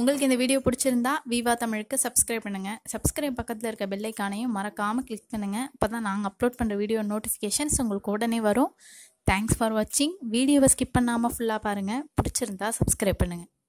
உங்களுக்கு இந்த வீடியோ பிடிச்சிருந்தா விவா தமிழுக்கு சப்ஸ்கிரைப் பண்ணுங்கள் சப்ஸ்கிரைப் பக்கத்தில் இருக்க பெல்லைக்கானையும் மறக்காமல் கிளிக் பண்ணுங்கள் அப்போ தான் நாங்கள் அப்லோட் பண்ணுற வீடியோ நோட்டிஃபிகேஷன்ஸ் உங்களுக்கு உடனே வரும் தேங்க்ஸ் ஃபார் வாட்சிங் வீடியோவை ஸ்கிப் பண்ணாமல் ஃபுல்லாக பாருங்கள் பிடிச்சிருந்தா சப்ஸ்கிரைப் பண்ணுங்கள்